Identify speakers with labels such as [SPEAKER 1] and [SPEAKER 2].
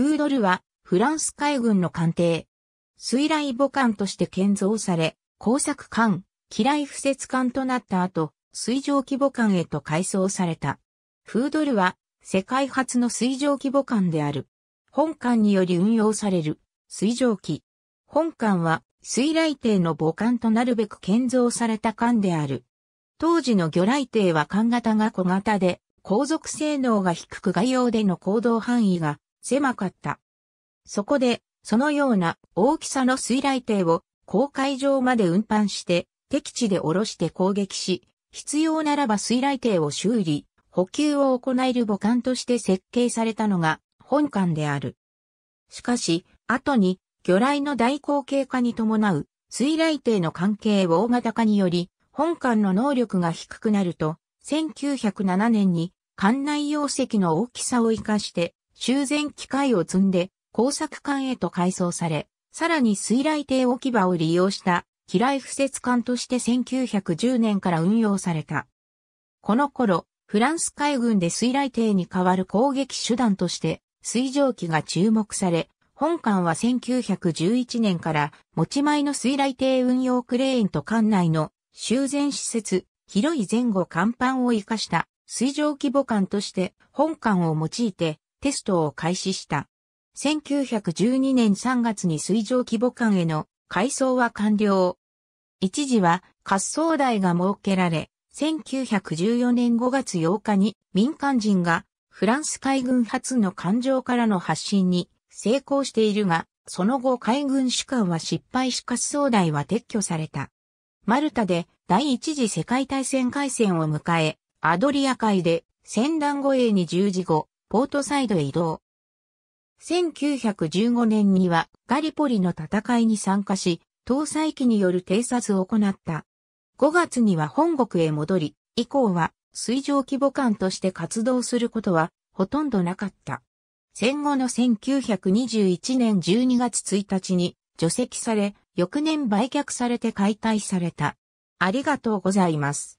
[SPEAKER 1] フードルは、フランス海軍の艦艇。水雷母艦として建造され、工作艦、機雷不設艦となった後、水上規模艦へと改装された。フードルは、世界初の水上規模艦である。本艦により運用される、水上機。本艦は、水雷艇の母艦となるべく建造された艦である。当時の魚雷艇は艦型が小型で、航続性能が低く外洋での行動範囲が狭かった。そこで、そのような大きさの水雷艇を公海上まで運搬して、敵地で下ろして攻撃し、必要ならば水雷艇を修理、補給を行える母艦として設計されたのが本艦である。しかし、後に魚雷の大口径化に伴う水雷艇の関係を大型化により、本艦の能力が低くなると、1907年に艦内容積の大きさを活かして修繕機械を積んで工作艦へと改装され、さらに水雷艇置き場を利用した機雷敷設艦として1910年から運用された。この頃、フランス海軍で水雷艇に代わる攻撃手段として水蒸気が注目され、本艦は1911年から持ち前の水雷艇運用クレーンと艦内の修繕施設、広い前後甲板を活かした水蒸規模艦として本艦を用いてテストを開始した。1912年3月に水上規模艦への改装は完了。一時は滑走台が設けられ、1914年5月8日に民間人がフランス海軍初の艦上からの発進に成功しているが、その後海軍主艦は失敗し滑走台は撤去された。マルタで第一次世界大戦開戦を迎え、アドリア海で戦乱護衛に従事後、ポートサイドへ移動。1915年にはガリポリの戦いに参加し、搭載機による偵察を行った。5月には本国へ戻り、以降は水上規模艦として活動することはほとんどなかった。戦後の1921年12月1日に除籍され、翌年売却されて解体された。ありがとうございます。